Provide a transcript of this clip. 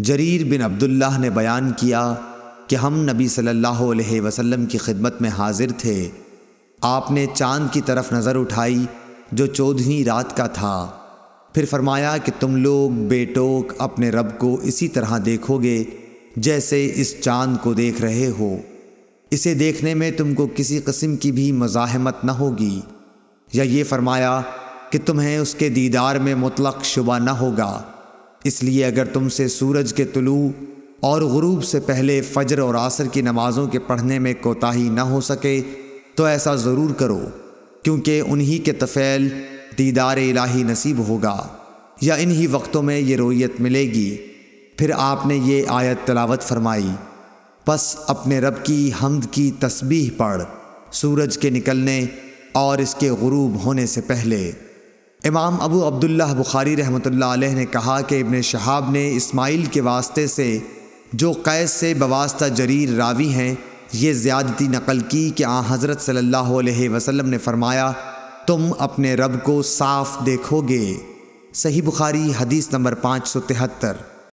जरीर बिन अब्दुल्लाह ने बयान किया कि हम नबी सल्लल्लाहु अलैहि वसल्लम की खिदमत में हाजिर थे आपने चांद की तरफ नज़र उठाई जो चौदहवीं रात का था फिर फरमाया कि तुम लोग बेटोक अपने रब को इसी तरह देखोगे जैसे इस चांद को देख रहे हो इसे देखने में तुमको किसी कस्म की भी मज़ाहमत न होगी या ये फरमाया कि तुम्हें उसके दीदार में मुतलक शुबा न होगा इसलिए अगर तुमसे सूरज के तुलू और गरूब से पहले फजर और आसर की नमाज़ों के पढ़ने में कोताही ना हो सके तो ऐसा ज़रूर करो क्योंकि उन्हीं के तफ़ैल दीदार इलाही नसीब होगा या इन्हीं वक्तों में ये रोयत मिलेगी फिर आपने ये आयत तलावत फरमाई बस अपने रब की हमद की तस्बीह पढ़ सूरज के निकलने और इसके गुरूब होने से पहले इमाम अबू अब्दुल्ला बुखारी रहमत ने कहा कि इबन शहाब ने इस्माइल के वास्ते से जो कैद से बवास्ता जरीर रावी हैं ये ज़्यादती नकल की कि आ हज़रत सल्ला वसम ने फ़रमाया तुम अपने रब को साफ देखोगे सही बुखारी हदीस नंबर पाँच सौ तिहत्तर